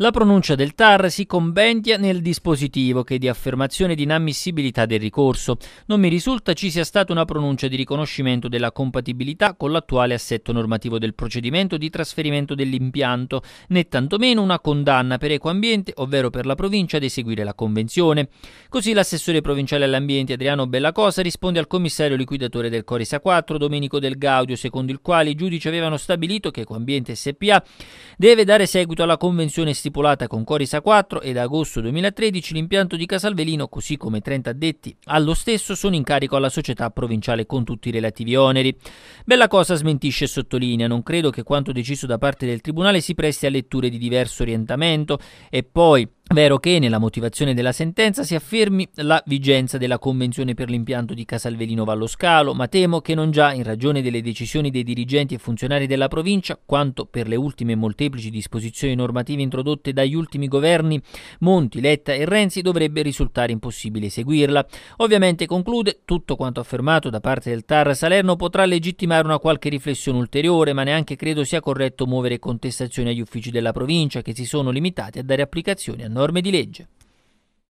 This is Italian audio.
La pronuncia del TAR si compendia nel dispositivo che di affermazione di inammissibilità del ricorso. Non mi risulta ci sia stata una pronuncia di riconoscimento della compatibilità con l'attuale assetto normativo del procedimento di trasferimento dell'impianto, né tantomeno una condanna per Ecoambiente, ovvero per la provincia, ad eseguire la convenzione. Così l'assessore provinciale all'ambiente Adriano Bellacosa risponde al commissario liquidatore del Corisa 4, Domenico Del Gaudio, secondo il quale i giudici avevano stabilito che Ecoambiente SPA deve dare seguito alla convenzione stipulata con Corisa 4 ed da agosto 2013 l'impianto di Casalvelino, così come 30 addetti allo stesso, sono in carico alla società provinciale con tutti i relativi oneri. Bella cosa smentisce e sottolinea, non credo che quanto deciso da parte del Tribunale si presti a letture di diverso orientamento e poi Vero che nella motivazione della sentenza si affermi la vigenza della Convenzione per l'impianto di Casalvelino Scalo, ma temo che non già in ragione delle decisioni dei dirigenti e funzionari della provincia, quanto per le ultime molteplici disposizioni normative introdotte dagli ultimi governi Monti, Letta e Renzi, dovrebbe risultare impossibile seguirla. Ovviamente conclude, tutto quanto affermato da parte del TAR Salerno potrà legittimare una qualche riflessione ulteriore, ma neanche credo sia corretto muovere contestazioni agli uffici della provincia che si sono limitati a dare applicazione a norme norme di legge.